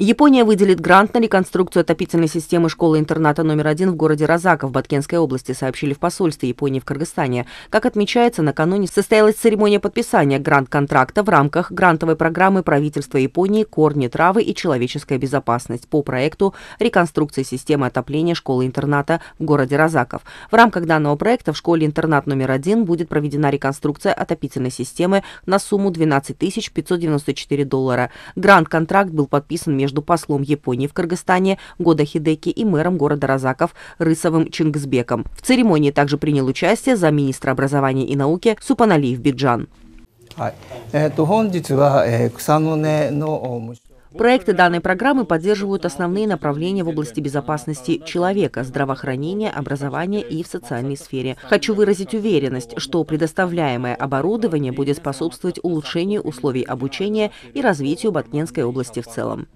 Япония выделит грант на реконструкцию отопительной системы школы-интерната номер один в городе Розака в Баткенской области, сообщили в посольстве Японии в Кыргызстане. Как отмечается, накануне состоялась церемония подписания грант-контракта в рамках грантовой программы правительства Японии «Корни травы и человеческая безопасность» по проекту реконструкции системы отопления школы-интерната в городе Розаков. В рамках данного проекта в школе-интернат номер один будет проведена реконструкция отопительной системы на сумму 12 594 доллара. Грант-контракт был подписан между между послом Японии в Кыргызстане Года Хидеки и мэром города Розаков Рысовым Чингсбеком. В церемонии также принял участие замминистра образования и науки Супаналиев Биджан. Проекты данной программы поддерживают основные направления в области безопасности человека, здравоохранения, образования и в социальной сфере. Хочу выразить уверенность, что предоставляемое оборудование будет способствовать улучшению условий обучения и развитию Баткенской области в целом.